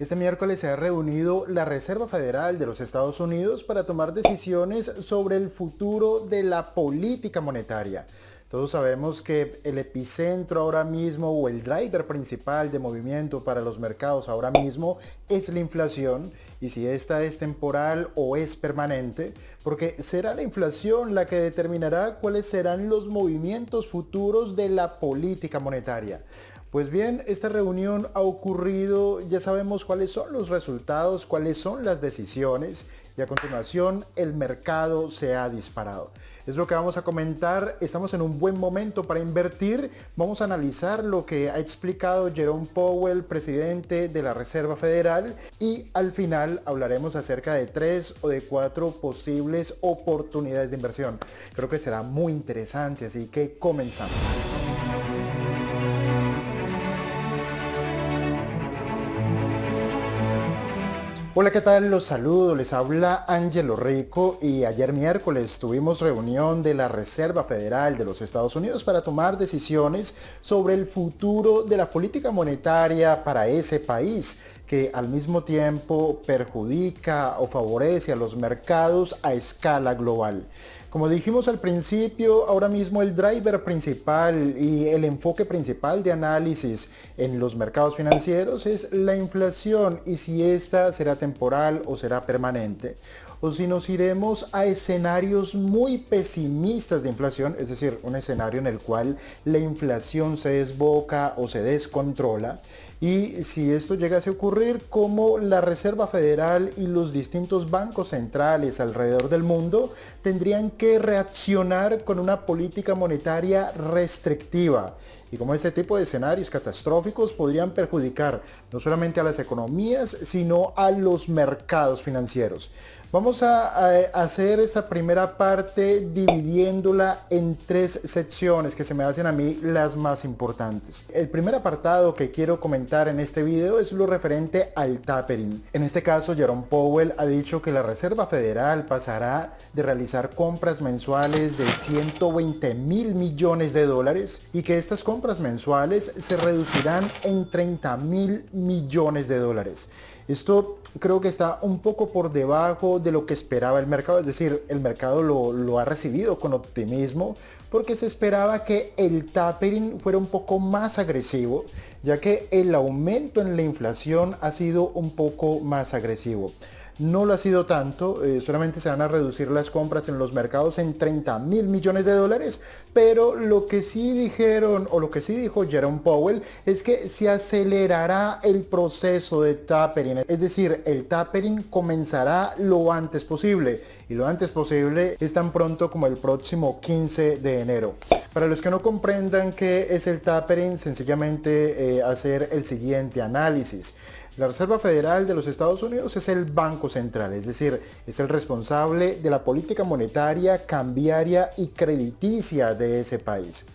Este miércoles se ha reunido la Reserva Federal de los Estados Unidos para tomar decisiones sobre el futuro de la política monetaria. Todos sabemos que el epicentro ahora mismo o el driver principal de movimiento para los mercados ahora mismo es la inflación y si esta es temporal o es permanente, porque será la inflación la que determinará cuáles serán los movimientos futuros de la política monetaria. Pues bien, esta reunión ha ocurrido, ya sabemos cuáles son los resultados, cuáles son las decisiones y a continuación el mercado se ha disparado. Es lo que vamos a comentar, estamos en un buen momento para invertir, vamos a analizar lo que ha explicado Jerome Powell, presidente de la Reserva Federal y al final hablaremos acerca de tres o de cuatro posibles oportunidades de inversión. Creo que será muy interesante, así que comenzamos. Hola, ¿qué tal? Los saludo, les habla Ángelo Rico y ayer miércoles tuvimos reunión de la Reserva Federal de los Estados Unidos para tomar decisiones sobre el futuro de la política monetaria para ese país que al mismo tiempo perjudica o favorece a los mercados a escala global. Como dijimos al principio, ahora mismo el driver principal y el enfoque principal de análisis en los mercados financieros es la inflación y si esta será temporal o será permanente o si nos iremos a escenarios muy pesimistas de inflación, es decir, un escenario en el cual la inflación se desboca o se descontrola y si esto llegase a ocurrir, cómo la Reserva Federal y los distintos bancos centrales alrededor del mundo tendrían que reaccionar con una política monetaria restrictiva y cómo este tipo de escenarios catastróficos podrían perjudicar no solamente a las economías, sino a los mercados financieros. Vamos a, hacer esta primera parte dividiéndola en tres secciones que se me hacen a mí las más importantes. El primer apartado que quiero comentar en este video es lo referente al tapering. En este caso, Jerome Powell ha dicho que la Reserva Federal pasará de realizar compras mensuales de 120 mil millones de dólares y que estas compras mensuales se reducirán en 30 mil millones de dólares. Esto creo que está un poco por debajo de lo que esperaba el mercado, es decir, el mercado lo, ha recibido con optimismo porque se esperaba que el tapering fuera un poco más agresivo, ya que el aumento en la inflación ha sido un poco más agresivo no lo ha sido tanto, eh, solamente se van a reducir las compras en los mercados en 30 mil millones de dólares, pero lo que sí dijeron o lo que sí dijo Jerome Powell es que se acelerará el proceso de tapering, es decir, el tapering comenzará lo antes posible y lo antes posible es tan pronto como el próximo 15 de enero. Para los que no comprendan qué es el tapering, sencillamente eh, hacer el siguiente análisis. La Reserva Federal de los Estados Unidos es el Banco Central, es decir, es el responsable de la política monetaria, cambiaria y crediticia de ese país.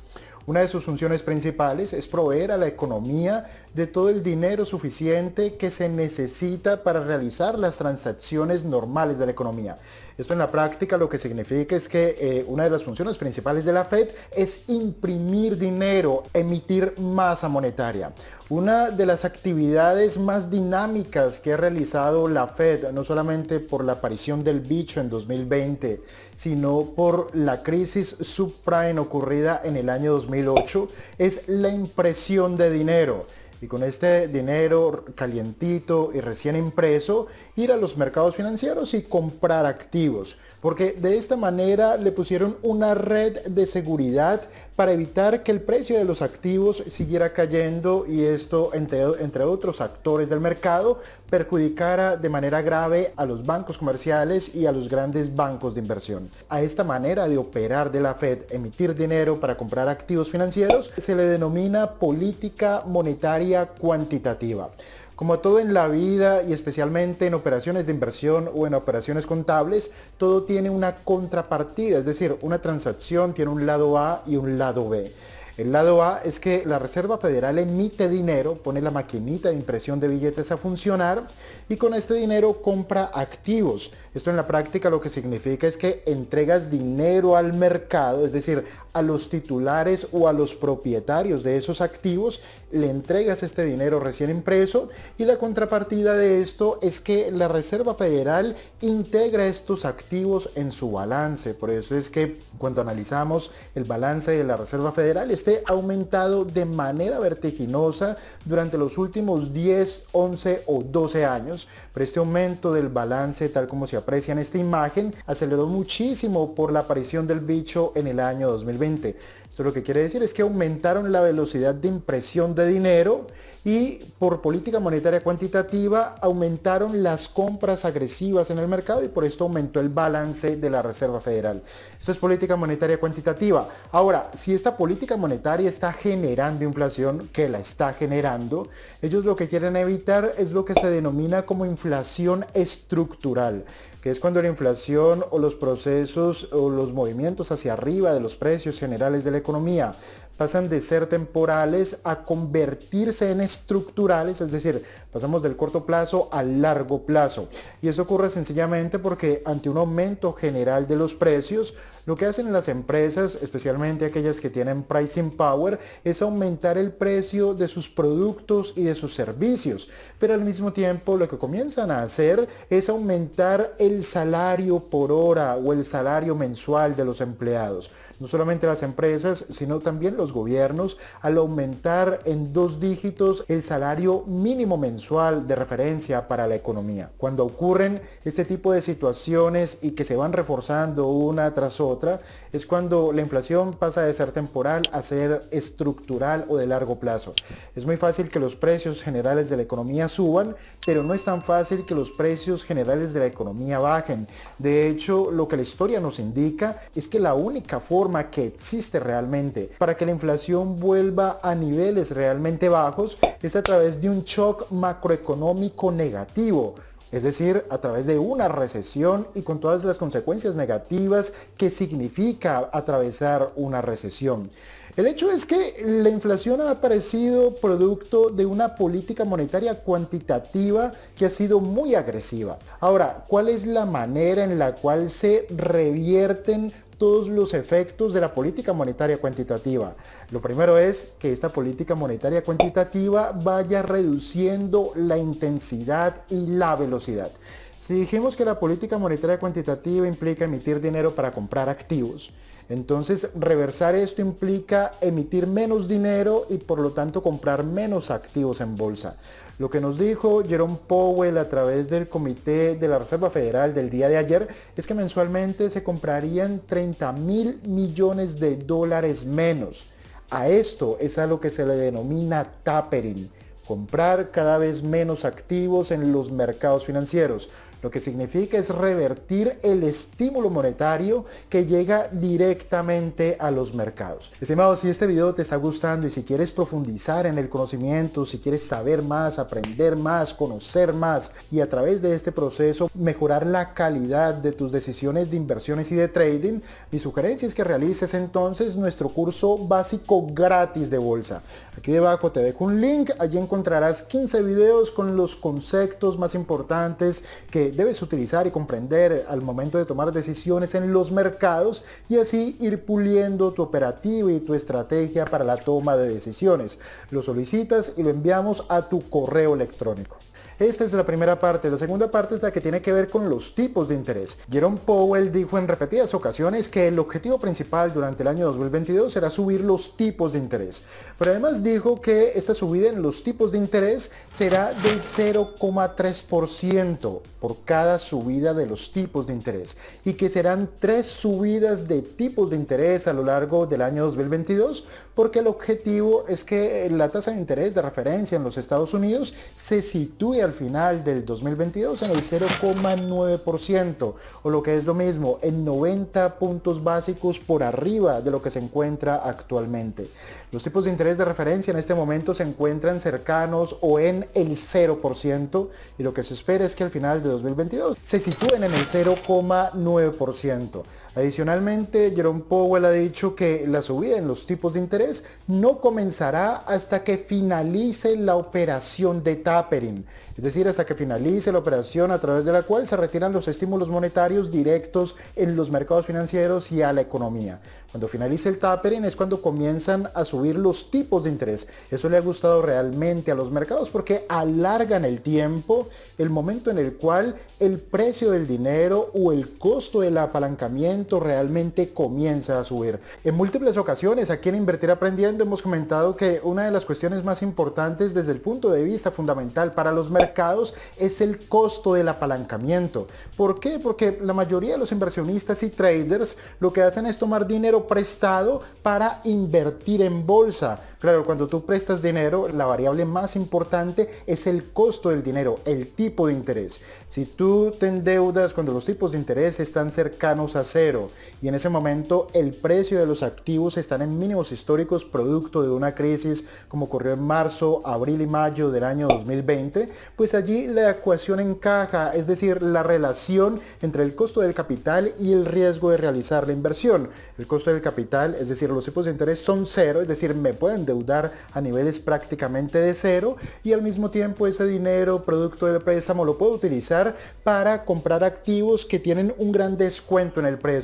Una de sus funciones principales es proveer a la economía de todo el dinero suficiente que se necesita para realizar las transacciones normales de la economía. Esto en la práctica lo que significa es que eh, una de las funciones principales de la Fed es imprimir dinero, emitir masa monetaria. Una de las actividades más dinámicas que ha realizado la Fed, no solamente por la aparición del bicho en 2020, sino por la crisis subprime ocurrida en el año 2008, es la impresión de dinero y con este dinero calientito y recién impreso ir a los mercados financieros y comprar activos, porque de esta manera le pusieron una red de seguridad para evitar que el precio de los activos siguiera cayendo y esto entre, entre otros actores del mercado perjudicara de manera grave a los bancos comerciales y a los grandes bancos de inversión. A esta manera de operar de la Fed, emitir dinero para comprar activos financieros, se le denomina política monetaria cuantitativa. Como todo en la vida y especialmente en operaciones de inversión o en operaciones contables, todo tiene una contrapartida, es decir, una transacción tiene un lado A y un lado B. El lado A es que la Reserva Federal emite dinero, pone la maquinita de impresión de billetes a funcionar y con este dinero compra activos. Esto en la práctica lo que significa es que entregas dinero al mercado, es decir, a los titulares o a los propietarios de esos activos, le entregas este dinero recién impreso y la contrapartida de esto es que la Reserva Federal integra estos activos en su balance. Por eso es que cuando analizamos el balance de la Reserva Federal, este aumentado de manera vertiginosa durante los últimos 10, 11 o 12 años, pero este aumento del balance tal como se aprecian esta imagen, aceleró muchísimo por la aparición del bicho en el año 2020. Esto lo que quiere decir es que aumentaron la velocidad de impresión de dinero y por política monetaria cuantitativa aumentaron las compras agresivas en el mercado y por esto aumentó el balance de la Reserva Federal. Esto es política monetaria cuantitativa. Ahora, si esta política monetaria está generando inflación, que la está generando, ellos lo que quieren evitar es lo que se denomina como inflación estructural que es cuando la inflación o los procesos o los movimientos hacia arriba de los precios generales de la economía pasan de ser temporales a convertirse en estructurales, es decir, pasamos del corto plazo al largo plazo. Y esto ocurre sencillamente porque ante un aumento general de los precios, lo que hacen las empresas, especialmente aquellas que tienen pricing power, es aumentar el precio de sus productos y de sus servicios. Pero al mismo tiempo lo que comienzan a hacer es aumentar el salario por hora o el salario mensual de los empleados no solamente las empresas, sino también los gobiernos, al aumentar en dos dígitos el salario mínimo mensual de referencia para la economía. Cuando ocurren este tipo de situaciones y que se van reforzando una tras otra, es cuando la inflación pasa de ser temporal a ser estructural o de largo plazo. Es muy fácil que los precios generales de la economía suban, pero no es tan fácil que los precios generales de la economía bajen. De hecho, lo que la historia nos indica es que la única forma que existe realmente para que la inflación vuelva a niveles realmente bajos es a través de un shock macroeconómico negativo es decir, a través de una recesión y con todas las consecuencias negativas que significa atravesar una recesión. El hecho es que la inflación ha aparecido producto de una política monetaria cuantitativa que ha sido muy agresiva. Ahora, ¿cuál es la manera en la cual se revierten los efectos de la política monetaria cuantitativa. Lo primero es que esta política monetaria cuantitativa vaya reduciendo la intensidad y la velocidad. Si dijimos que la política monetaria cuantitativa implica emitir dinero para comprar activos, entonces, reversar esto implica emitir menos dinero y por lo tanto comprar menos activos en bolsa. Lo que nos dijo Jerome Powell a través del Comité de la Reserva Federal del día de ayer es que mensualmente se comprarían 30 mil millones de dólares menos. A esto es a lo que se le denomina tapering, comprar cada vez menos activos en los mercados financieros, lo que significa es revertir el estímulo monetario que llega directamente a los mercados. Estimados, si este video te está gustando y si quieres profundizar en el conocimiento, si quieres saber más, aprender más, conocer más y a través de este proceso mejorar la calidad de tus decisiones de inversiones y de trading, mi sugerencia es que realices entonces nuestro curso básico gratis de bolsa. Aquí debajo te dejo un link, allí encontrarás 15 videos con los conceptos más importantes que debes utilizar y comprender al momento de tomar decisiones en los mercados y así ir puliendo tu operativo y tu estrategia para la toma de decisiones. Lo solicitas y lo enviamos a tu correo electrónico. Esta es la primera parte. La segunda parte es la que tiene que ver con los tipos de interés. Jerome Powell dijo en repetidas ocasiones que el objetivo principal durante el año 2022 será subir los tipos de interés. Pero además dijo que esta subida en los tipos de interés será del 0,3% por cada subida de los tipos de interés y que serán tres subidas de tipos de interés a lo largo del año 2022 porque el objetivo es que la tasa de interés de referencia en los Estados Unidos se sitúe al final del 2022 en el 0,9% o lo que es lo mismo, en 90 puntos básicos por arriba de lo que se encuentra actualmente. Los tipos de interés de referencia en este momento se encuentran cercanos o en el 0% y lo que se espera es que al final de 2022 se sitúen en el 0,9%. Adicionalmente, Jerome Powell ha dicho que la subida en los tipos de interés no comenzará hasta que finalice la operación de tapering, es decir, hasta que finalice la operación a través de la cual se retiran los estímulos monetarios directos en los mercados financieros y a la economía. Cuando finalice el tapering es cuando comienzan a subir los tipos de interés. Eso le ha gustado realmente a los mercados porque alargan el tiempo, el momento en el cual el precio del dinero o el costo del apalancamiento realmente comienza a subir. En múltiples ocasiones aquí en Invertir Aprendiendo hemos comentado que una de las cuestiones más importantes desde el punto de vista fundamental para los mercados es el costo del apalancamiento. ¿Por qué? Porque la mayoría de los inversionistas y traders lo que hacen es tomar dinero prestado para invertir en bolsa. Claro, cuando tú prestas dinero, la variable más importante es el costo del dinero, el tipo de interés. Si tú te endeudas cuando los tipos de interés están cercanos a cero, y en ese momento el precio de los activos están en mínimos históricos producto de una crisis como ocurrió en marzo, abril y mayo del año 2020, pues allí la ecuación encaja, es decir, la relación entre el costo del capital y el riesgo de realizar la inversión. El costo del capital, es decir, los tipos de interés son cero, es decir, me pueden endeudar a niveles prácticamente de cero y al mismo tiempo ese dinero producto del préstamo lo puedo utilizar para comprar activos que tienen un gran descuento en el precio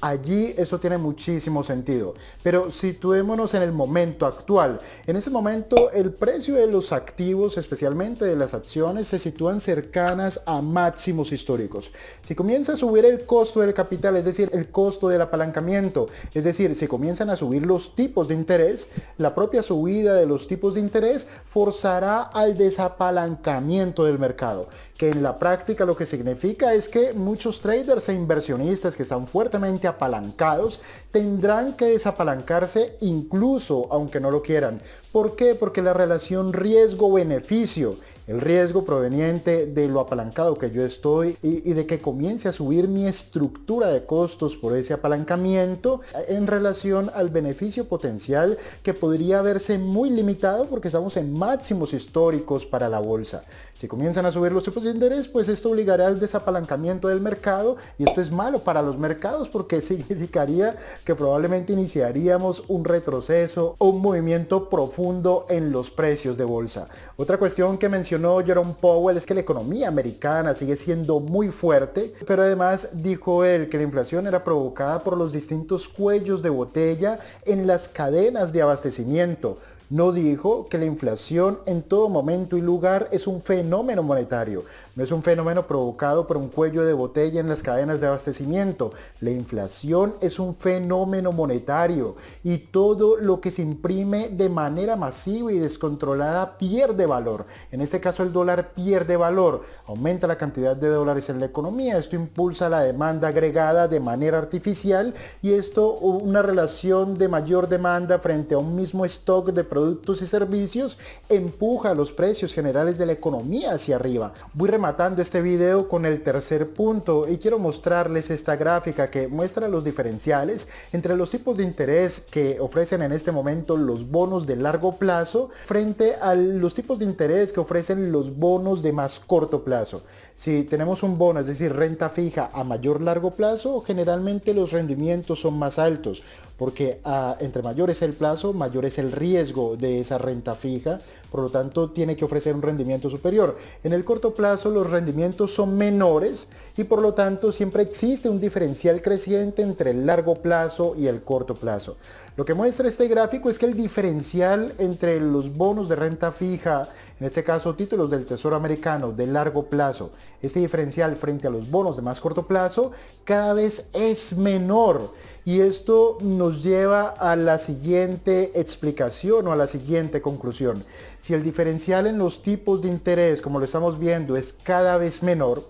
Allí esto tiene muchísimo sentido. Pero situémonos en el momento actual. En ese momento el precio de los activos, especialmente de las acciones, se sitúan cercanas a máximos históricos. Si comienza a subir el costo del capital, es decir, el costo del apalancamiento, es decir, si comienzan a subir los tipos de interés, la propia subida de los tipos de interés forzará al desapalancamiento del mercado, que en la práctica lo que significa es que muchos traders e inversionistas que están fuera fuertemente apalancados tendrán que desapalancarse incluso aunque no lo quieran. porque Porque la relación riesgo-beneficio el riesgo proveniente de lo apalancado que yo estoy y, y, de que comience a subir mi estructura de costos por ese apalancamiento en relación al beneficio potencial que podría verse muy limitado porque estamos en máximos históricos para la bolsa. Si comienzan a subir los tipos de interés, pues esto obligará al desapalancamiento del mercado y esto es malo para los mercados porque significaría que probablemente iniciaríamos un retroceso o un movimiento profundo en los precios de bolsa. Otra cuestión que mencionó Jerome Powell es que la economía americana sigue siendo muy fuerte, pero además dijo él que la inflación era provocada por los distintos cuellos de botella en las cadenas de abastecimiento no dijo que la inflación en todo momento y lugar es un fenómeno monetario, no es un fenómeno provocado por un cuello de botella en las cadenas de abastecimiento. La inflación es un fenómeno monetario y todo lo que se imprime de manera masiva y descontrolada pierde valor. En este caso el dólar pierde valor, aumenta la cantidad de dólares en la economía, esto impulsa la demanda agregada de manera artificial y esto una relación de mayor demanda frente a un mismo stock de productos y servicios empuja los precios generales de la economía hacia arriba matando este video con el tercer punto y quiero mostrarles esta gráfica que muestra los diferenciales entre los tipos de interés que ofrecen en este momento los bonos de largo plazo frente a los tipos de interés que ofrecen los bonos de más corto plazo. Si tenemos un bono, es decir, renta fija a mayor largo plazo, generalmente los rendimientos son más altos porque ah, entre mayor es el plazo, mayor es el riesgo de esa renta fija, por lo tanto tiene que ofrecer un rendimiento superior. En el corto plazo los rendimientos son menores y por lo tanto siempre existe un diferencial creciente entre el largo plazo y el corto plazo. Lo que muestra este gráfico es que el diferencial entre los bonos de renta fija en este caso títulos del Tesoro americano de largo plazo. Este diferencial frente a los bonos de más corto plazo cada vez es menor. Y esto nos lleva a la siguiente explicación o a la siguiente conclusión. Si el diferencial en los tipos de interés, como lo estamos viendo, es cada vez menor,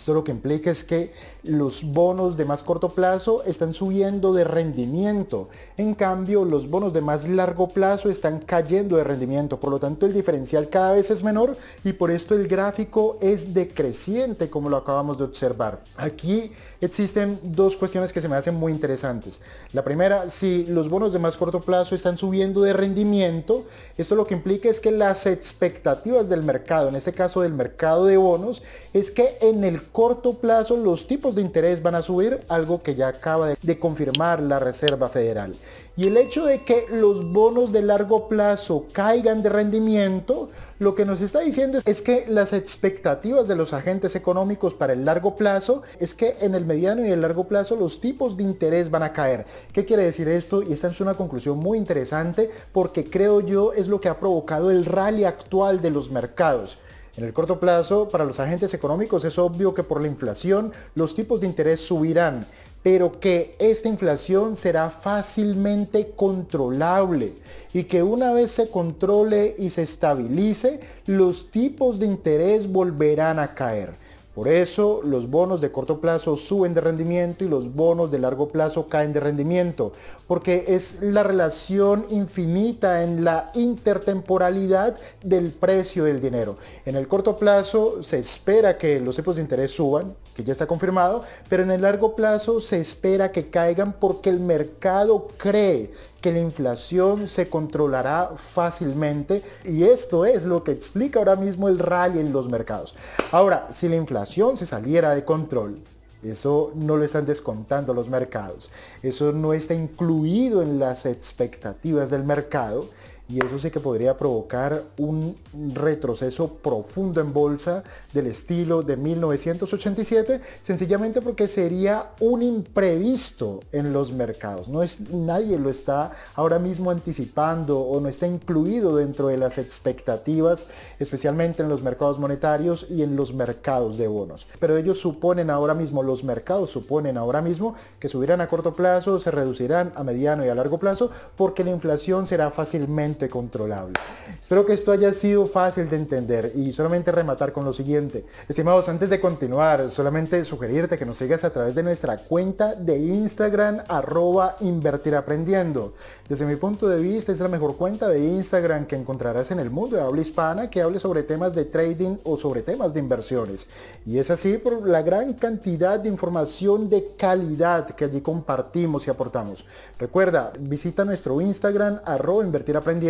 esto lo que implica es que los bonos de más corto plazo están subiendo de rendimiento. En cambio, los bonos de más largo plazo están cayendo de rendimiento. Por lo tanto, el diferencial cada vez es menor y por esto el gráfico es decreciente, como lo acabamos de observar. Aquí existen dos cuestiones que se me hacen muy interesantes. La primera, si los bonos de más corto plazo están subiendo de rendimiento, esto lo que implica es que las expectativas del mercado, en este caso del mercado de bonos, es que en el corto plazo los tipos de interés van a subir, algo que ya acaba de, confirmar la Reserva Federal. Y el hecho de que los bonos de largo plazo caigan de rendimiento, lo que nos está diciendo es que las expectativas de los agentes económicos para el largo plazo es que en el mediano y el largo plazo los tipos de interés van a caer. ¿Qué quiere decir esto? Y esta es una conclusión muy interesante porque creo yo es lo que ha provocado el rally actual de los mercados. En el corto plazo, para los agentes económicos es obvio que por la inflación los tipos de interés subirán, pero que esta inflación será fácilmente controlable y que una vez se controle y se estabilice, los tipos de interés volverán a caer. Por eso los bonos de corto plazo suben de rendimiento y los bonos de largo plazo caen de rendimiento, porque es la relación infinita en la intertemporalidad del precio del dinero. En el corto plazo se espera que los tipos de interés suban, ya está confirmado, pero en el largo plazo se espera que caigan porque el mercado cree que la inflación se controlará fácilmente y esto es lo que explica ahora mismo el rally en los mercados. Ahora, si la inflación se saliera de control, eso no lo están descontando los mercados, eso no está incluido en las expectativas del mercado, y eso sí que podría provocar un retroceso profundo en bolsa del estilo de 1987, sencillamente porque sería un imprevisto en los mercados. No es, nadie lo está ahora mismo anticipando o no está incluido dentro de las expectativas, especialmente en los mercados monetarios y en los mercados de bonos. Pero ellos suponen ahora mismo, los mercados suponen ahora mismo que subirán a corto plazo, se reducirán a mediano y a largo plazo, porque la inflación será fácilmente controlable. Espero que esto haya sido fácil de entender y solamente rematar con lo siguiente. Estimados, antes de continuar, solamente sugerirte que nos sigas a través de nuestra cuenta de Instagram arroba invertiraprendiendo. Desde mi punto de vista es la mejor cuenta de Instagram que encontrarás en el mundo de habla hispana que hable sobre temas de trading o sobre temas de inversiones. Y es así por la gran cantidad de información de calidad que allí compartimos y aportamos. Recuerda, visita nuestro Instagram arroba invertiraprendiendo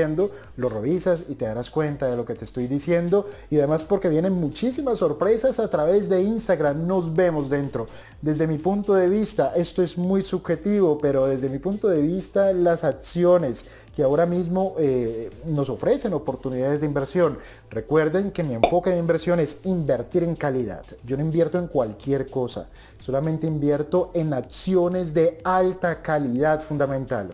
lo revisas y te darás cuenta de lo que te estoy diciendo y además porque vienen muchísimas sorpresas a través de Instagram, nos vemos dentro. Desde mi punto de vista, esto es muy subjetivo, pero desde mi punto de vista las acciones que ahora mismo eh, nos ofrecen oportunidades de inversión. Recuerden que mi enfoque de inversión es invertir en calidad. Yo no invierto en cualquier cosa, solamente invierto en acciones de alta calidad fundamental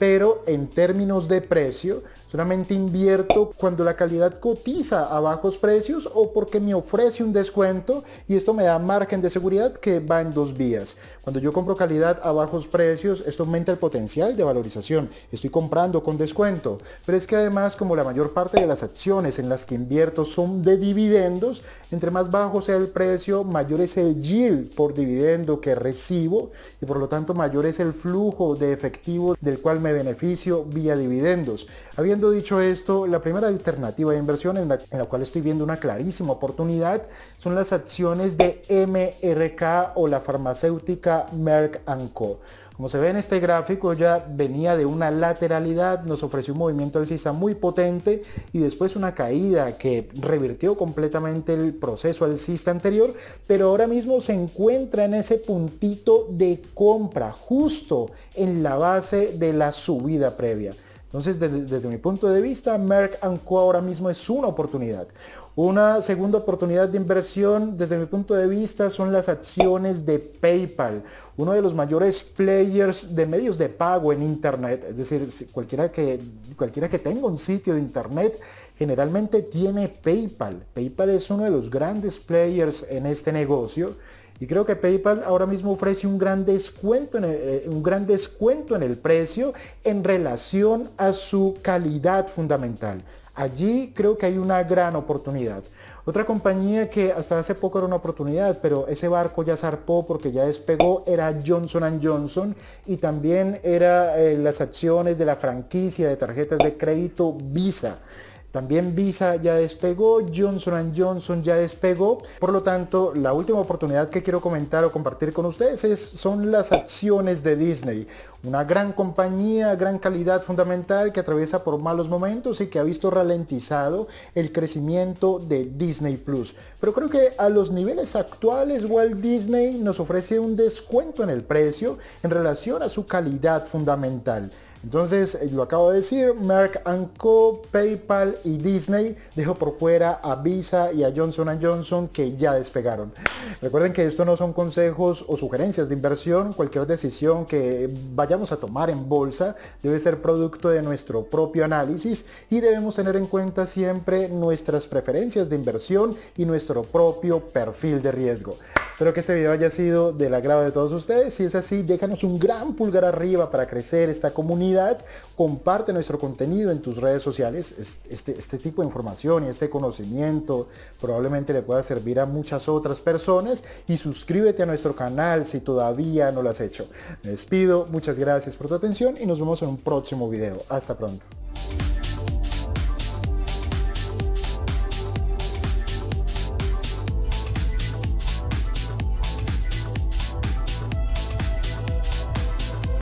pero en términos de precio Solamente invierto cuando la calidad cotiza a bajos precios o porque me ofrece un descuento y esto me da margen de seguridad que va en dos vías. Cuando yo compro calidad a bajos precios, esto aumenta el potencial de valorización. Estoy comprando con descuento. Pero es que además, como la mayor parte de las acciones en las que invierto son de dividendos, entre más bajo sea el precio, mayor es el yield por dividendo que recibo y por lo tanto mayor es el flujo de efectivo del cual me beneficio vía dividendos. Habiendo dicho esto, la primera alternativa de inversión en la, cual estoy viendo una clarísima oportunidad son las acciones de MRK o la farmacéutica Merck Co. Como se ve en este gráfico, ya venía de una lateralidad, nos ofreció un movimiento alcista muy potente y después una caída que revirtió completamente el proceso alcista anterior, pero ahora mismo se encuentra en ese puntito de compra, justo en la base de la subida previa. Entonces, desde, mi punto de vista, Merck Co ahora mismo es una oportunidad. Una segunda oportunidad de inversión, desde mi punto de vista, son las acciones de PayPal, uno de los mayores players de medios de pago en Internet. Es decir, cualquiera que, cualquiera que tenga un sitio de Internet generalmente tiene PayPal. PayPal es uno de los grandes players en este negocio y creo que PayPal ahora mismo ofrece un gran descuento en el, eh, un gran descuento en el precio en relación a su calidad fundamental. Allí creo que hay una gran oportunidad. Otra compañía que hasta hace poco era una oportunidad, pero ese barco ya zarpó porque ya despegó, era Johnson Johnson y también era eh, las acciones de la franquicia de tarjetas de crédito Visa. También Visa ya despegó, Johnson Johnson ya despegó. Por lo tanto, la última oportunidad que quiero comentar o compartir con ustedes es, son las acciones de Disney. Una gran compañía, gran calidad fundamental que atraviesa por malos momentos y que ha visto ralentizado el crecimiento de Disney Plus. Pero creo que a los niveles actuales Walt Disney nos ofrece un descuento en el precio en relación a su calidad fundamental. Entonces, eh, lo acabo de decir, Merck Co, PayPal y Disney dejó por fuera a Visa y a Johnson Johnson que ya despegaron. Recuerden que esto no son consejos o sugerencias de inversión, cualquier decisión que vayamos a tomar en bolsa debe ser producto de nuestro propio análisis y debemos tener en cuenta siempre nuestras preferencias de inversión y nuestro propio perfil de riesgo. Espero que este video haya sido del agrado de todos ustedes. Si es así, déjanos un gran pulgar arriba para crecer esta comunidad comparte nuestro contenido en tus redes sociales. Este, este tipo de información y este conocimiento probablemente le pueda servir a muchas otras personas y suscríbete a nuestro canal si todavía no lo has hecho. Me despido, muchas gracias por tu atención y nos vemos en un próximo vídeo Hasta pronto.